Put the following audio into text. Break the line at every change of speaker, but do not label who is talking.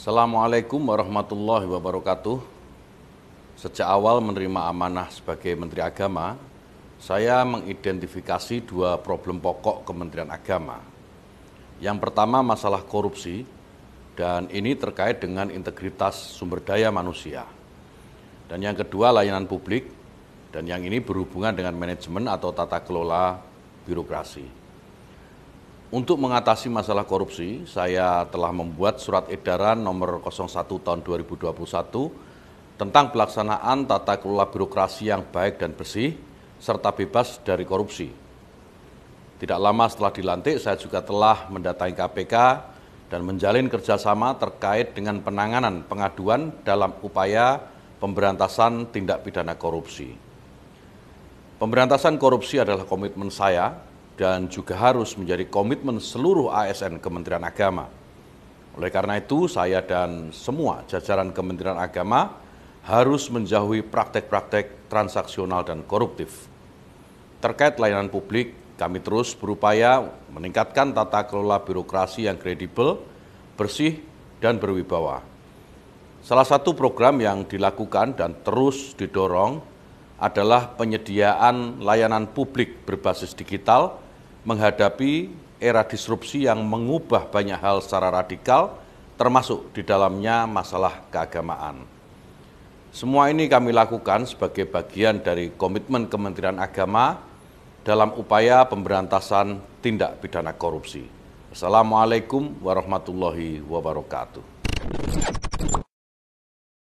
Assalamualaikum warahmatullahi wabarakatuh. Sejak awal menerima amanah sebagai Menteri Agama, saya mengidentifikasi dua problem pokok Kementerian Agama. Yang pertama masalah korupsi, dan ini terkait dengan integritas sumber daya manusia. Dan yang kedua layanan publik, dan yang ini berhubungan dengan manajemen atau tata kelola birokrasi. Untuk mengatasi masalah korupsi, saya telah membuat surat edaran nomor 01 tahun 2021 tentang pelaksanaan tata kelola birokrasi yang baik dan bersih serta bebas dari korupsi. Tidak lama setelah dilantik, saya juga telah mendatangi KPK dan menjalin kerjasama terkait dengan penanganan pengaduan dalam upaya pemberantasan tindak pidana korupsi. Pemberantasan korupsi adalah komitmen saya dan juga harus menjadi komitmen seluruh ASN Kementerian Agama. Oleh karena itu, saya dan semua jajaran Kementerian Agama harus menjauhi praktek-praktek transaksional dan koruptif. Terkait layanan publik, kami terus berupaya meningkatkan tata kelola birokrasi yang kredibel, bersih, dan berwibawa. Salah satu program yang dilakukan dan terus didorong adalah penyediaan layanan publik berbasis digital menghadapi era disrupsi yang mengubah banyak hal secara radikal, termasuk di dalamnya masalah keagamaan. Semua ini kami lakukan sebagai bagian dari komitmen Kementerian Agama dalam upaya pemberantasan tindak pidana korupsi. Assalamualaikum warahmatullahi
wabarakatuh.